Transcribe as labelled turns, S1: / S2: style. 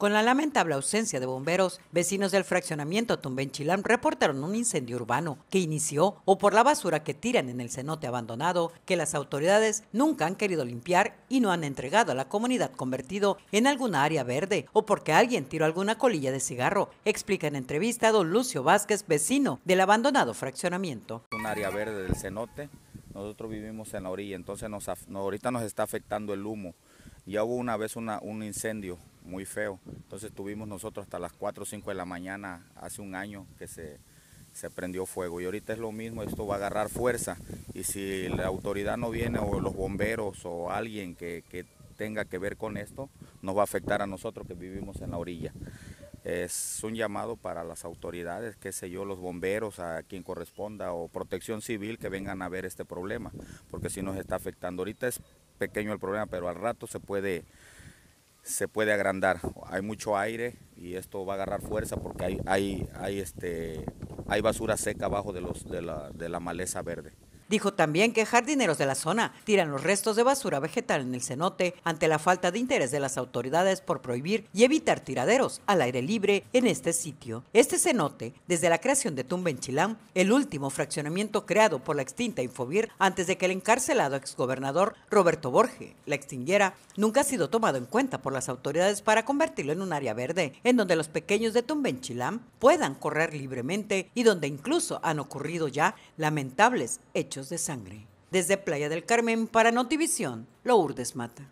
S1: Con la lamentable ausencia de bomberos, vecinos del fraccionamiento Tumbenchilán reportaron un incendio urbano que inició o por la basura que tiran en el cenote abandonado que las autoridades nunca han querido limpiar y no han entregado a la comunidad convertido en alguna área verde o porque alguien tiró alguna colilla de cigarro, explica en entrevista don Lucio Vázquez, vecino del abandonado fraccionamiento.
S2: Un área verde del cenote, nosotros vivimos en la orilla, entonces nos, ahorita nos está afectando el humo. y hubo una vez una, un incendio muy feo. Entonces tuvimos nosotros hasta las 4 o 5 de la mañana hace un año que se, prendió fuego. Y ahorita es lo mismo, esto va a agarrar fuerza. Y si la autoridad no viene o los bomberos o alguien que, que tenga que ver con esto, nos va a afectar a nosotros que vivimos en la orilla. Es un llamado para las autoridades, qué sé yo, los bomberos, a quien corresponda, o protección civil que vengan a ver este problema, porque si nos está afectando. Ahorita es pequeño el problema, pero al rato se puede se puede agrandar. Hay mucho aire y esto va a agarrar fuerza porque hay, hay, hay, este, hay basura seca abajo de, los, de, la, de la maleza verde.
S1: Dijo también que jardineros de la zona tiran los restos de basura vegetal en el cenote ante la falta de interés de las autoridades por prohibir y evitar tiraderos al aire libre en este sitio. Este cenote, desde la creación de Tumbenchilam, el último fraccionamiento creado por la extinta Infobir antes de que el encarcelado exgobernador Roberto Borge la extinguiera, nunca ha sido tomado en cuenta por las autoridades para convertirlo en un área verde, en donde los pequeños de Tumbenchilam puedan correr libremente y donde incluso han ocurrido ya lamentables hechos de Sangre. Desde Playa del Carmen para Notivisión, Lourdes Mata.